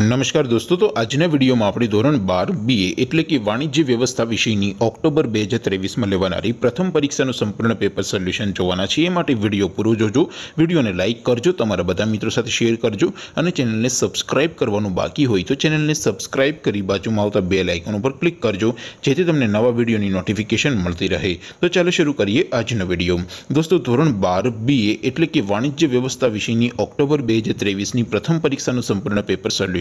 નમસ્કાર દોસ્તો તો આજ ને વિડિયો માં આપડી ધોરણ 12 બીએ એટલે કે વાણિજ્ય વ્યવસ્થા વિષય ની ઓક્ટોબર 2023 માં લેવા નારી પ્રથમ પરીક્ષા નું સંપૂર્ણ પેપર સોલ્યુશન જોવાના છે એ માટે વિડિયો પૂરું જોજો વિડિયોને લાઈક કરજો તમારા બધા મિત્રો સાથે શેર કરજો અને ચેનલ ને સબ્સ્ક્રાઇબ કરવાનું બાકી હોય તો ચેનલ ને સબ્સ્ક્રાઇબ કરી બાજુમાં આવતા બેલ આઇકન ઉપર ક્લિક કરજો જેથી તમને નવા વિડિયો ની નોટિફિકેશન મળતી રહે તો ચાલો શરૂ કરીએ આજ નો વિડિયો દોસ્તો ધોરણ 12 બીએ એટલે કે વાણિજ્ય વ્યવસ્થા વિષય ની ઓક્ટોબર 2023 ની પ્રથમ પરીક્ષા નું સંપૂર્ણ paper solution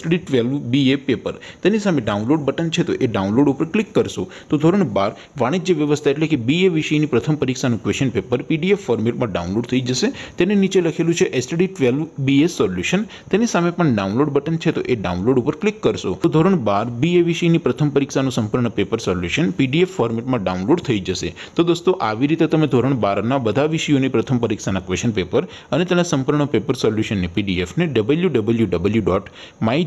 study twelve B A paper તેની સામે ડાઉનલોડ બટન છે તો એ ડાઉનલોડ ઉપર ક્લિક કરશો તો ધોરણ બાર વાણિજ્ય વ્યવસ્થા એટલે કે બી એ વિષયની પ્રથમ પરીક્ષાનું ક્વેશ્ચન પેપર પીડીએફ ફોર્મેટમાં ડાઉનલોડ થઈ જશે તેને નીચે લખેલું છે STD twelve B A solution તેની સામે પણ ડાઉનલોડ બટન છે તો એ ડાઉનલોડ ઉપર ક્લિક કરશો તો ધોરણ બાર બી એ વિષયની પ્રથમ પરીક્ષાનું સંપૂર્ણ પેપર સોલ્યુશન પીડીએફ ફોર્મેટમાં ડાઉનલોડ થઈ જશે તો દોસ્તો આવી રીતે તમે ધોરણ બારના બધા વિષયોની પ્રથમ પરીક્ષાના ક્વેશ્ચન પેપર અને તેના સંપૂર્ણ પેપર સોલ્યુશનની પીડીએફને W W W dot my